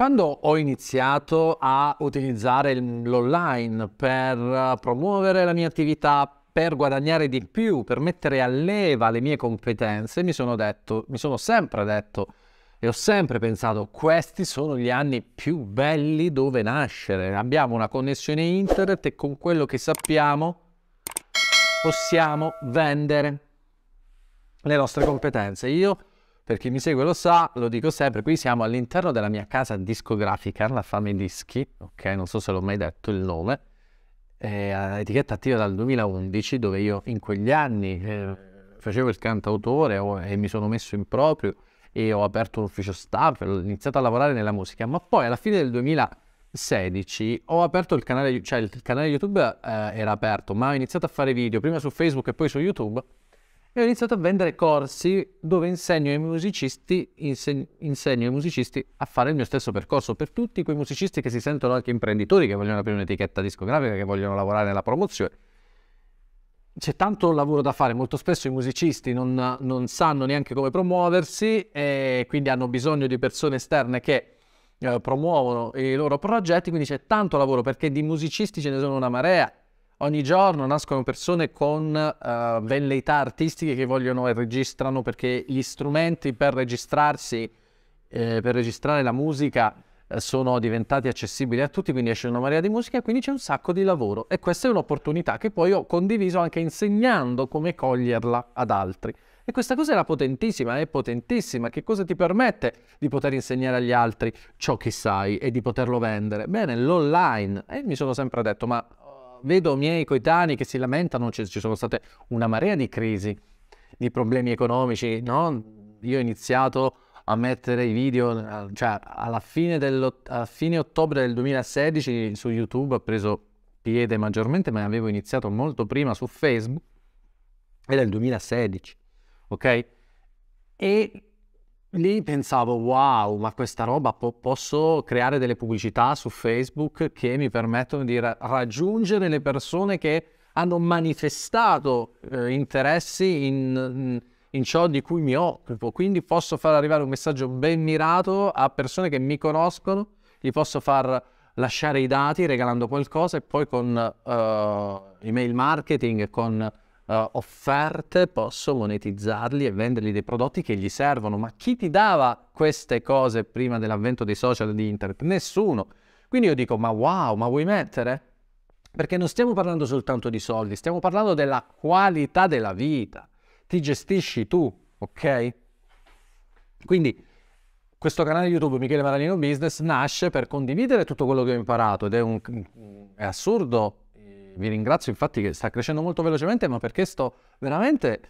Quando ho iniziato a utilizzare l'online per promuovere la mia attività, per guadagnare di più, per mettere a leva le mie competenze, mi sono detto, mi sono sempre detto e ho sempre pensato, questi sono gli anni più belli dove nascere. Abbiamo una connessione internet e con quello che sappiamo possiamo vendere le nostre competenze. Io per chi mi segue lo sa, lo dico sempre, qui siamo all'interno della mia casa discografica, la Fame Dischi, ok? Non so se l'ho mai detto il nome, eh, etichetta attiva dal 2011, dove io in quegli anni eh, facevo il cantautore e mi sono messo in proprio e ho aperto un ufficio stampa, ho iniziato a lavorare nella musica, ma poi alla fine del 2016 ho aperto il canale, cioè il canale YouTube eh, era aperto, ma ho iniziato a fare video prima su Facebook e poi su YouTube e ho iniziato a vendere corsi dove insegno ai musicisti, inseg- insegno ai musicisti a fare il mio stesso percorso per tutti quei musicisti che si sentono anche imprenditori, che vogliono aprire un'etichetta discografica, che vogliono lavorare nella promozione. C'è tanto lavoro da fare, molto spesso i musicisti non, non sanno neanche come promuoversi e quindi hanno bisogno di persone esterne che eh, promuovono i loro progetti, quindi c'è tanto lavoro perché di musicisti ce ne sono una marea Ogni giorno nascono persone con uh, velleità artistiche che vogliono e registrano perché gli strumenti per registrarsi, eh, per registrare la musica eh, sono diventati accessibili a tutti, quindi esce una marea di musica e quindi c'è un sacco di lavoro e questa è un'opportunità che poi ho condiviso anche insegnando come coglierla ad altri. E questa cosa era potentissima, è potentissima. Che cosa ti permette di poter insegnare agli altri ciò che sai e di poterlo vendere? Bene, l'online. E mi sono sempre detto, ma vedo miei coetanei che si lamentano, ci, ci sono state una marea di crisi, di problemi economici, no? Io ho iniziato a mettere i video, cioè alla fine, alla fine ottobre del 2016 su YouTube ha preso piede maggiormente, ma avevo iniziato molto prima su Facebook, era il 2016, ok? E Lì pensavo, wow, ma questa roba po- posso creare delle pubblicità su Facebook che mi permettono di ra- raggiungere le persone che hanno manifestato eh, interessi in, mm, in, ciò di cui mi occupo. Quindi posso far arrivare un messaggio ben mirato a persone che mi conoscono, gli posso far lasciare i dati regalando qualcosa e poi con uh, email marketing, con uh, offerte, posso monetizzarli e vendergli dei prodotti che gli servono. Ma chi ti dava queste cose prima dell'avvento dei social e di internet? Nessuno. Quindi io dico, ma wow, ma vuoi mettere? Perché non stiamo parlando soltanto di soldi, stiamo parlando della qualità della vita. Ti gestisci tu, ok? Quindi questo canale YouTube Michele Maranino Business nasce per condividere tutto quello che ho imparato ed è, un, è assurdo vi ringrazio infatti che sta crescendo molto velocemente, ma perché sto veramente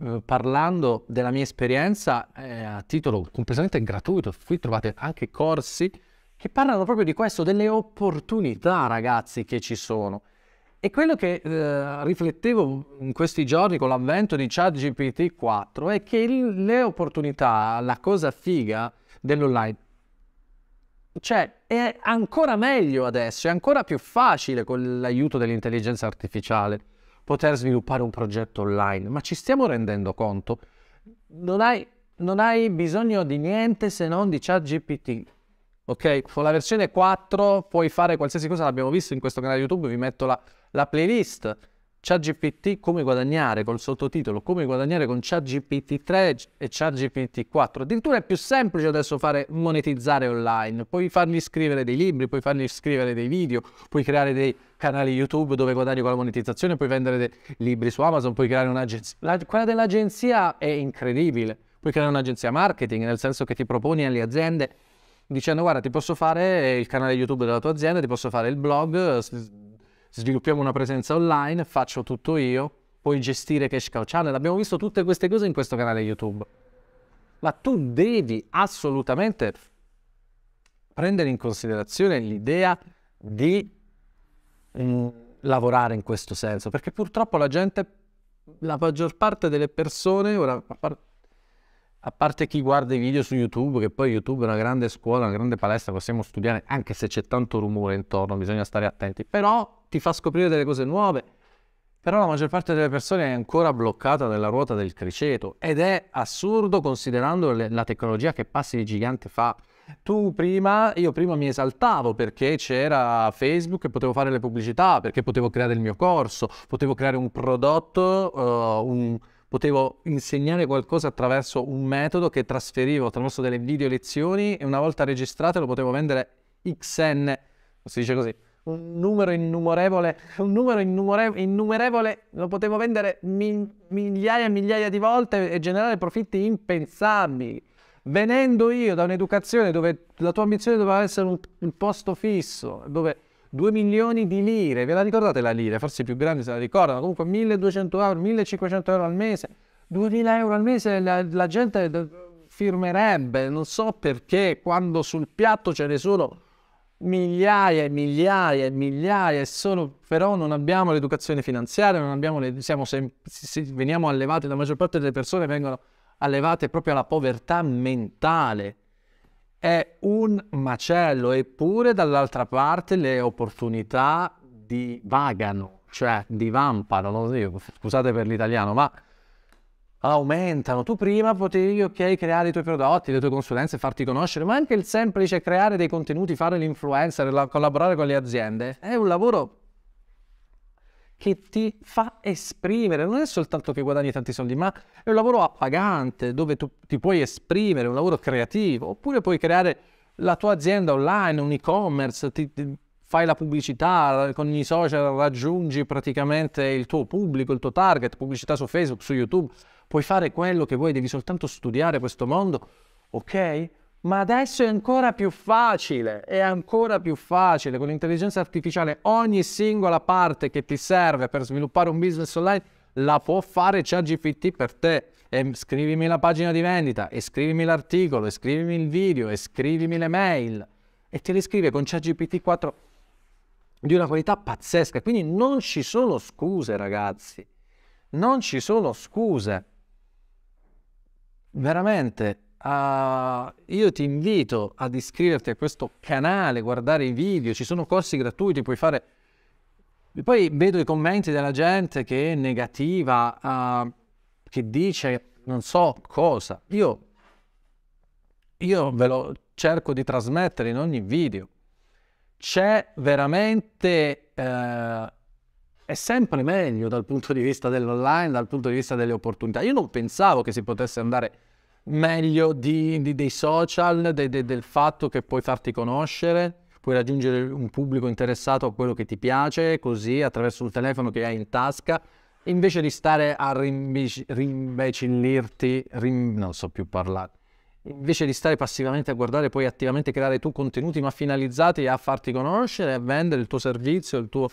eh, parlando della mia esperienza eh, a titolo completamente gratuito. Qui trovate anche corsi che parlano proprio di questo, delle opportunità ragazzi che ci sono. E quello che eh, riflettevo in questi giorni con l'avvento di ChatGPT 4 è che le opportunità, la cosa figa dell'online cioè, è ancora meglio adesso, è ancora più facile con l'aiuto dell'intelligenza artificiale poter sviluppare un progetto online, ma ci stiamo rendendo conto? Non hai, non hai bisogno di niente se non di ChatGPT. Ok, con la versione 4 puoi fare qualsiasi cosa, l'abbiamo visto in questo canale YouTube, vi metto la, la playlist ChatGPT, come guadagnare col sottotitolo, come guadagnare con ChatGPT 3 e ChatGPT 4. Addirittura è più semplice adesso fare monetizzare online, puoi fargli scrivere dei libri, puoi fargli scrivere dei video, puoi creare dei canali YouTube dove guadagni con la monetizzazione, puoi vendere dei libri su Amazon, puoi creare un'agenzia. La, quella dell'agenzia è incredibile, puoi creare un'agenzia marketing, nel senso che ti proponi alle aziende dicendo guarda ti posso fare il canale YouTube della tua azienda, ti posso fare il blog sviluppiamo una presenza online, faccio tutto io, puoi gestire cash cow channel, abbiamo visto tutte queste cose in questo canale YouTube. Ma tu devi assolutamente prendere in considerazione l'idea di mh, mm, lavorare in questo senso, perché purtroppo la gente, la maggior parte delle persone, ora a parte a parte chi guarda i video su YouTube, che poi YouTube è una grande scuola, una grande palestra, possiamo studiare anche se c'è tanto rumore intorno, bisogna stare attenti, però ti fa scoprire delle cose nuove. Però la maggior parte delle persone è ancora bloccata nella ruota del criceto ed è assurdo considerando le, la tecnologia che passi di gigante fa. Tu prima, io prima mi esaltavo perché c'era Facebook e potevo fare le pubblicità, perché potevo creare il mio corso, potevo creare un prodotto, uh, un potevo insegnare qualcosa attraverso un metodo che trasferivo attraverso delle video lezioni e una volta registrate lo potevo vendere XN, si dice così, un numero innumerevole, un numero innumerevole, lo potevo vendere mi, migliaia e migliaia di volte e generare profitti impensabili. Venendo io da un'educazione dove la tua ambizione doveva essere un, un posto fisso, dove 2 milioni di lire, ve la ricordate la lira? Forse i più grandi se la ricordano, comunque 1200 euro, 1500 euro al mese, 2000 euro al mese la, la gente firmerebbe, non so perché, quando sul piatto ce ne sono migliaia e migliaia e migliaia, e però non abbiamo l'educazione finanziaria, non abbiamo le, siamo sem- veniamo allevati, la maggior parte delle persone vengono allevate proprio alla povertà mentale è un macello, eppure dall'altra parte le opportunità divagano, cioè divampano, non dico, scusate per l'italiano, ma aumentano. Tu prima potevi, ok, creare i tuoi prodotti, le tue consulenze, farti conoscere, ma anche il semplice creare dei contenuti, fare l'influencer, la, collaborare con le aziende, è un lavoro che ti fa esprimere. Non è soltanto che guadagni tanti soldi, ma è un lavoro appagante dove tu ti puoi esprimere, un lavoro creativo, oppure puoi creare la tua azienda online, un e-commerce, ti, ti fai la pubblicità con i social, raggiungi praticamente il tuo pubblico, il tuo target, pubblicità su Facebook, su YouTube, puoi fare quello che vuoi, devi soltanto studiare questo mondo, ok? Ma adesso è ancora più facile, è ancora più facile. Con l'intelligenza artificiale ogni singola parte che ti serve per sviluppare un business online la può fare ChatGPT per te. E scrivimi la pagina di vendita, e scrivimi l'articolo, e scrivimi il video, e scrivimi le mail. E te le scrive con ChatGPT 4 di una qualità pazzesca. Quindi non ci sono scuse, ragazzi. Non ci sono scuse. Veramente Uh, io ti invito ad iscriverti a questo canale, guardare i video, ci sono corsi gratuiti, puoi fare... E poi vedo i commenti della gente che è negativa, uh, che dice non so cosa. Io, io ve lo cerco di trasmettere in ogni video. C'è veramente... Uh, è sempre meglio dal punto di vista dell'online, dal punto di vista delle opportunità. Io non pensavo che si potesse andare meglio di, di, dei social, de, de, del fatto che puoi farti conoscere, puoi raggiungere un pubblico interessato a quello che ti piace, così attraverso il telefono che hai in tasca, invece di stare a rimbecillirti, rim- non so più parlare, invece di stare passivamente a guardare, puoi attivamente creare tu contenuti ma finalizzati a farti conoscere, a vendere il tuo servizio, il tuo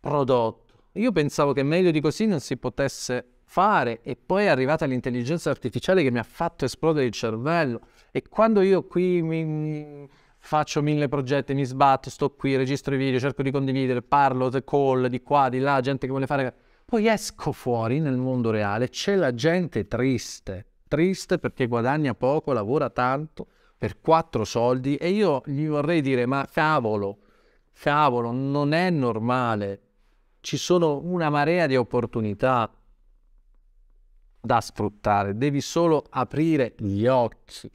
prodotto. Io pensavo che meglio di così non si potesse fare e poi è arrivata l'intelligenza artificiale che mi ha fatto esplodere il cervello e quando io qui mi, faccio mille progetti, mi sbatto, sto qui, registro i video, cerco di condividere, parlo, the call di qua, di là, gente che vuole fare... Poi esco fuori nel mondo reale, c'è la gente triste, triste perché guadagna poco, lavora tanto, per quattro soldi e io gli vorrei dire ma cavolo, cavolo, non è normale, ci sono una marea di opportunità, da sfruttare, devi solo aprire gli occhi